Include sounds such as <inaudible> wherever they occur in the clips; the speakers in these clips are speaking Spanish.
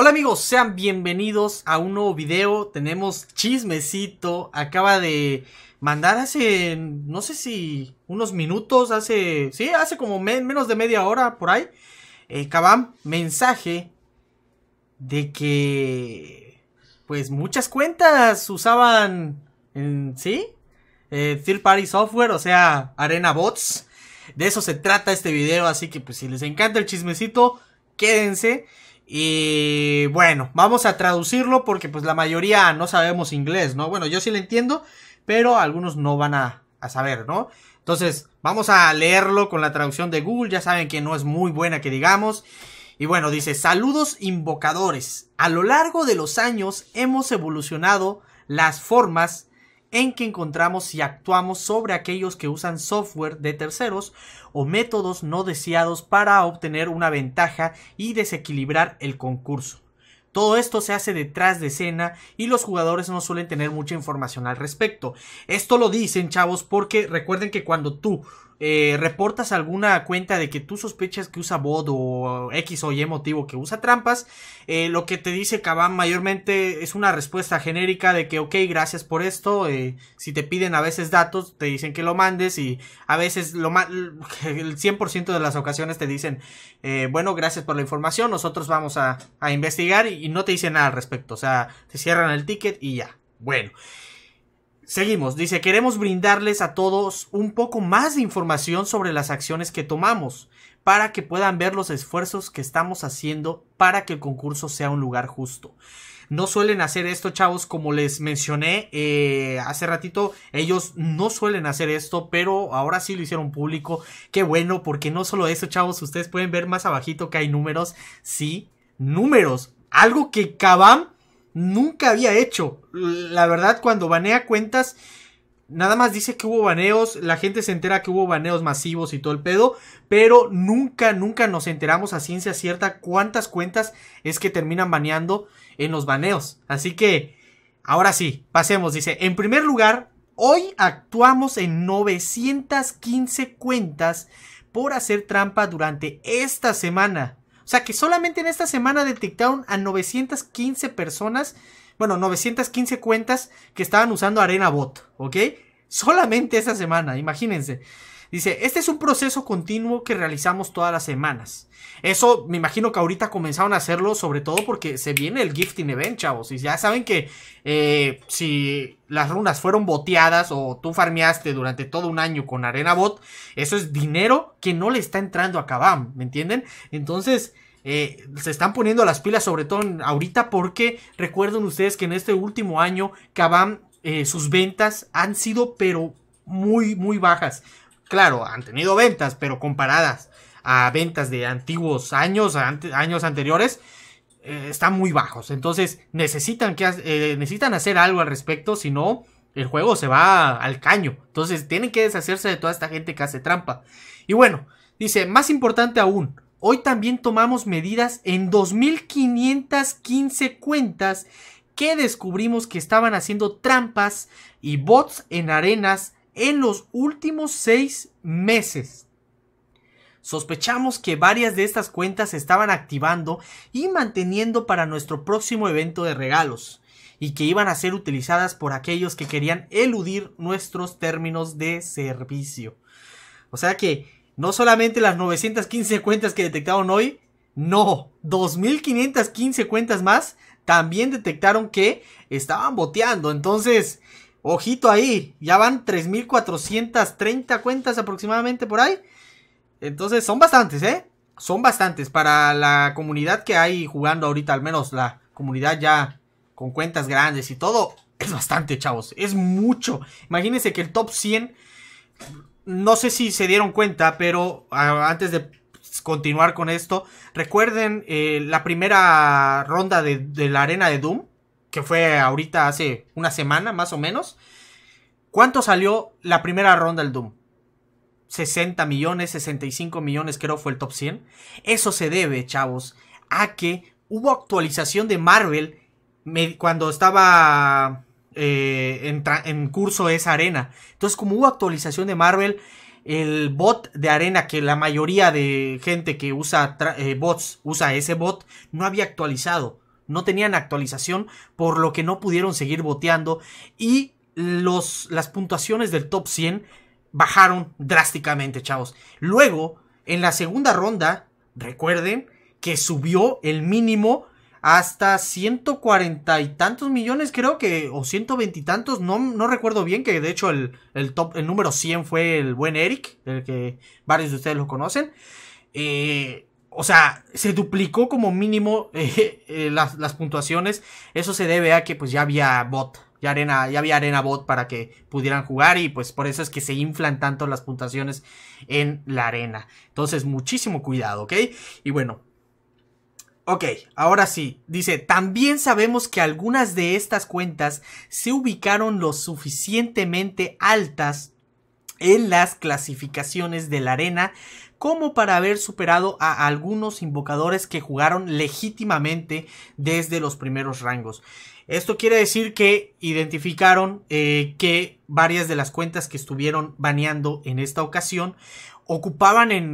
Hola amigos, sean bienvenidos a un nuevo video. Tenemos chismecito. Acaba de mandar hace, no sé si unos minutos, hace, sí, hace como menos de media hora por ahí. Eh, Kabam, mensaje de que, pues muchas cuentas usaban, en, ¿sí? Eh, third Party Software, o sea, Arena Bots. De eso se trata este video, así que pues si les encanta el chismecito, quédense. Y bueno, vamos a traducirlo porque pues la mayoría no sabemos inglés, ¿no? Bueno, yo sí lo entiendo, pero algunos no van a, a saber, ¿no? Entonces, vamos a leerlo con la traducción de Google, ya saben que no es muy buena que digamos. Y bueno, dice, saludos invocadores. A lo largo de los años hemos evolucionado las formas en que encontramos y actuamos sobre aquellos que usan software de terceros o métodos no deseados para obtener una ventaja y desequilibrar el concurso. Todo esto se hace detrás de escena y los jugadores no suelen tener mucha información al respecto. Esto lo dicen, chavos, porque recuerden que cuando tú eh, reportas alguna cuenta de que tú sospechas que usa bot o X o Y motivo que usa trampas, eh, lo que te dice Kaban mayormente es una respuesta genérica de que, ok, gracias por esto. Eh, si te piden a veces datos, te dicen que lo mandes y a veces lo <laughs> el 100% de las ocasiones te dicen, bueno, gracias por la información, nosotros vamos a, investigar y, no te dicen nada al respecto. O sea, te cierran el ticket y ya. Bueno. Seguimos, dice, queremos brindarles a todos un poco más de información sobre las acciones que tomamos, para que puedan ver los esfuerzos que estamos haciendo para que el concurso sea un lugar justo. No suelen hacer esto, chavos, como les mencioné eh, hace ratito, ellos no suelen hacer esto, pero ahora sí lo hicieron público. Qué bueno, porque no solo eso, chavos, ustedes pueden ver más abajito que hay números, sí, números. Algo que caban nunca había hecho. La verdad, cuando banea cuentas, nada más dice que hubo baneos, la gente se entera que hubo baneos masivos y todo el pedo, pero nunca, nunca nos enteramos a ciencia cierta cuántas cuentas es que terminan baneando en los baneos. Así que, ahora sí, pasemos. Dice, en primer lugar, hoy actuamos en 915 cuentas por hacer trampa durante esta semana. O sea que solamente en esta semana detectaron a 915 personas, bueno, 915 cuentas que estaban usando Arena Bot, ¿ok? Solamente esta semana, imagínense. Dice, este es un proceso continuo que realizamos todas las semanas. Eso me imagino que ahorita comenzaron a hacerlo, sobre todo porque se viene el gifting event, chavos. Y ya saben que eh, si las runas fueron boteadas o tú farmeaste durante todo un año con arena bot, eso es dinero que no le está entrando a Kabam, ¿me entienden? Entonces... Eh, se están poniendo las pilas, sobre todo ahorita, porque recuerden ustedes que en este último año, Kabam, eh, sus ventas han sido, pero muy, muy bajas claro, han tenido ventas, pero comparadas a ventas de antiguos años, años anteriores, eh, están muy bajos. Entonces necesitan, que, eh, necesitan hacer algo al respecto, si no, el juego se va al caño. Entonces tienen que deshacerse de toda esta gente que hace trampa. Y bueno, dice, más importante aún, hoy también tomamos medidas en 2.515 cuentas que descubrimos que estaban haciendo trampas y bots en arenas en los últimos seis meses. Sospechamos que varias de estas cuentas se estaban activando y manteniendo para nuestro próximo evento de regalos, y que iban a ser utilizadas por aquellos que querían eludir nuestros términos de servicio. O sea que no solamente las 915 cuentas que detectaron hoy, no, 2515 cuentas más también detectaron que estaban boteando. Entonces, Ojito ahí, ya van 3.430 cuentas aproximadamente por ahí. Entonces son bastantes, ¿eh? Son bastantes para la comunidad que hay jugando ahorita, al menos la comunidad ya con cuentas grandes y todo. Es bastante, chavos, es mucho. Imagínense que el top 100, no sé si se dieron cuenta, pero antes de continuar con esto, recuerden eh, la primera ronda de la arena de Doom fue ahorita hace una semana más o menos, ¿cuánto salió la primera ronda del Doom? 60 millones, 65 millones creo fue el top 100. Eso se debe, chavos, a que hubo actualización de Marvel cuando estaba eh, en, curso esa arena. Entonces, como hubo actualización de Marvel, el bot de arena, que la mayoría de gente que usa eh, bots usa ese bot, no había actualizado no tenían actualización, por lo que no pudieron seguir boteando y los, las puntuaciones del top 100 bajaron drásticamente, chavos. Luego, en la segunda ronda, recuerden que subió el mínimo hasta 140 y tantos millones, creo que, o 120 y tantos, no, no recuerdo bien, que de hecho el, top, el número 100 fue el buen Eric, el que varios de ustedes lo conocen. Eh, o sea, se duplicó como mínimo <laughs> eh, eh, las, puntuaciones. Eso se debe a que pues ya había bot, ya, arena, ya había arena bot para que pudieran jugar y pues por eso es que se inflan tanto las puntuaciones en la arena. Entonces, muchísimo cuidado, ¿ok? Y bueno. Ok, ahora sí, dice, también sabemos que algunas de estas cuentas se ubicaron lo suficientemente altas en las clasificaciones de la arena como para haber superado a algunos invocadores que jugaron legítimamente desde los primeros rangos. Esto quiere decir que identificaron eh, que varias de las cuentas que estuvieron baneando en esta ocasión ocupaban en,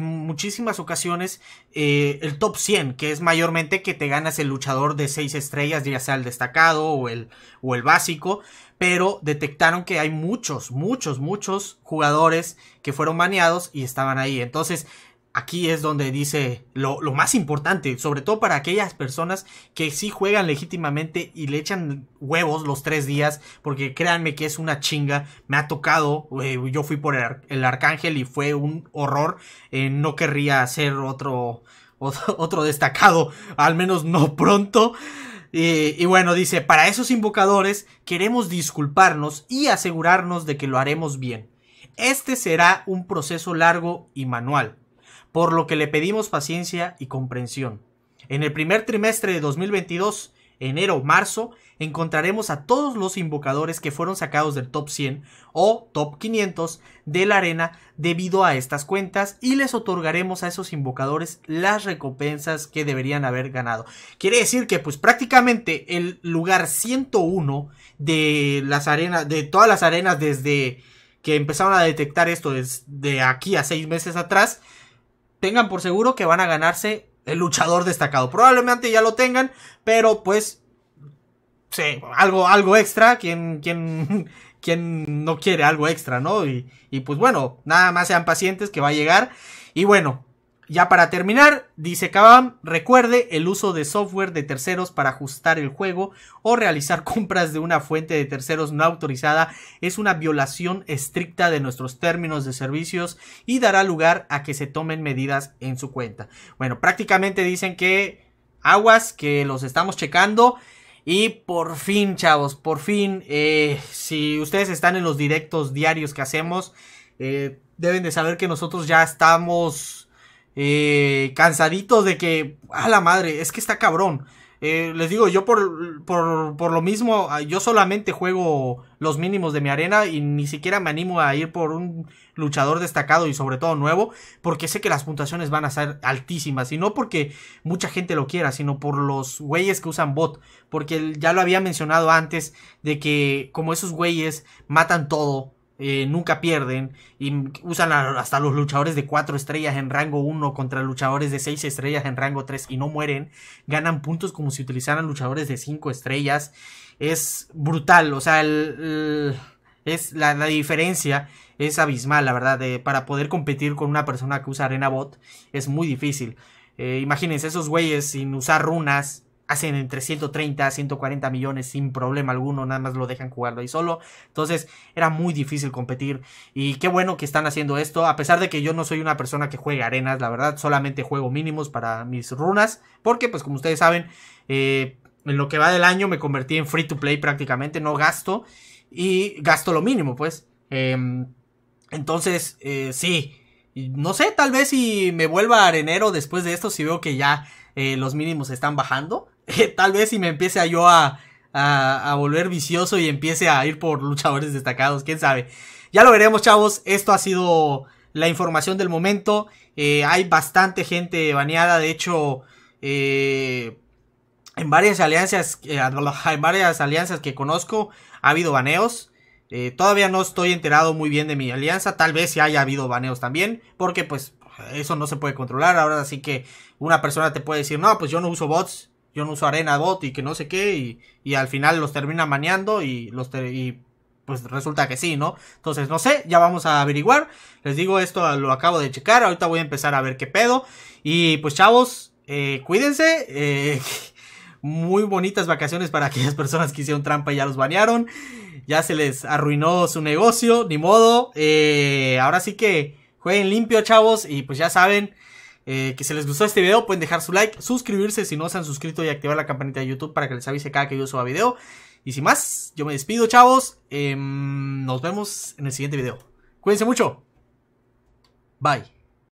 muchísimas ocasiones eh, el top 100, que es mayormente que te ganas el luchador de 6 estrellas, ya sea el destacado o el, o el básico, pero detectaron que hay muchos, muchos, muchos jugadores que fueron baneados y estaban ahí. Entonces, aquí es donde dice lo, más importante, sobre todo para aquellas personas que sí juegan legítimamente y le echan huevos los tres días, porque créanme que es una chinga, me ha tocado, eh, yo fui por el, arcángel y fue un horror, eh, no querría hacer otro, <laughs> otro destacado, al menos no pronto. Eh, y, bueno, dice, para esos invocadores queremos disculparnos y asegurarnos de que lo haremos bien. Este será un proceso largo y manual, por lo que le pedimos paciencia y comprensión. En el primer trimestre de 2022 enero o marzo, encontraremos a todos los invocadores que fueron sacados del top 100 o top 500 de la arena debido a estas cuentas y les otorgaremos a esos invocadores las recompensas que deberían haber ganado. Quiere decir que pues prácticamente el lugar 101 de las arenas, de todas las arenas desde que empezaron a detectar esto desde aquí a seis meses atrás, tengan por seguro que van a ganarse el luchador destacado. Probablemente ya lo tengan, pero pues sí, algo, algo extra, quien, quien, <laughs> quien no quiere algo extra, ¿no? Y, y pues bueno, nada más sean pacientes que va a llegar. Y bueno, ya para terminar, dice Kabam, recuerde el uso de software de terceros para ajustar el juego o realizar <laughs> compras de una fuente de terceros no autorizada es una violación estricta de nuestros términos de servicios y dará lugar a que se tomen medidas en su cuenta. Bueno, prácticamente dicen que aguas, que los estamos checando. Y por fin, chavos, por fin, eh, si ustedes están en los directos diarios que hacemos, eh, deben de saber que nosotros ya estamos eh, cansaditos de que, a la madre, es que está cabrón. Eh, les digo, yo por, por, por, lo mismo, ah, yo solamente juego los mínimos de mi arena y ni siquiera me animo a ir por un luchador destacado y sobre todo nuevo, porque sé que las puntuaciones van a ser altísimas. Y no porque mucha gente lo quiera, sino por los güeyes que usan bot. Porque ya lo había mencionado antes, de que como esos güeyes matan todo, eh, nunca pierden y usan hasta los luchadores de 4 estrellas en rango 1 contra luchadores de 6 estrellas en rango 3 y no mueren, ganan puntos como si utilizaran luchadores de 5 estrellas. Es brutal, o sea, es la, la, diferencia es abismal, la verdad, de, para poder competir con una persona que usa Arena Bot es muy difícil. Eh, imagínense esos güeyes sin usar runas, hacen entre 130 a 140 millones sin problema alguno, nada más lo dejan jugarlo ahí solo. Entonces era muy difícil competir y qué bueno que están haciendo esto, a pesar de que yo no soy una persona que juegue arenas, la verdad, solamente juego mínimos para mis runas, porque pues como ustedes saben, eh, en lo que va del año me convertí en free to play prácticamente, no gasto y gasto lo mínimo pues. Em, entonces, eh, sí, no sé, tal vez si me vuelva arenero después de esto, si veo que ya... Eh, los mínimos están bajando. <laughs> tal vez si me empiece a yo a, a, volver vicioso y empiece a ir por luchadores destacados, quién sabe. Ya lo veremos, chavos. Esto ha sido la información del momento. Eh, hay bastante gente baneada, de hecho, eh, en varias alianzas, eh, <laughs> varias alianzas que conozco, ha habido baneos. todavía no estoy enterado muy bien de mi alianza. Tal vez si haya habido baneos también. Porque pues eso no se puede controlar. Ahora sí que una persona te puede decir, no, pues yo no uso bots yo no uso arena bot y que no sé qué, y, y al final los termina maneando y los y pues resulta que sí, ¿no? Entonces, no sé, ya vamos a averiguar. Les digo, esto lo acabo de checar, ahorita voy a empezar a ver qué pedo. Y pues chavos, eh, cuídense. Eh, <laughs> muy bonitas vacaciones para aquellas personas que hicieron trampa y ya los banearon. Ya se les arruinó su negocio, ni modo. Eh, ahora sí que jueguen limpio, chavos. Y pues ya saben, eh, que si les gustó este video pueden dejar su like, suscribirse si no se han suscrito y activar la campanita de YouTube para que les avise cada que yo suba video. Y sin más, yo me despido chavos, em, nos vemos en el siguiente video. Cuídense mucho. Bye.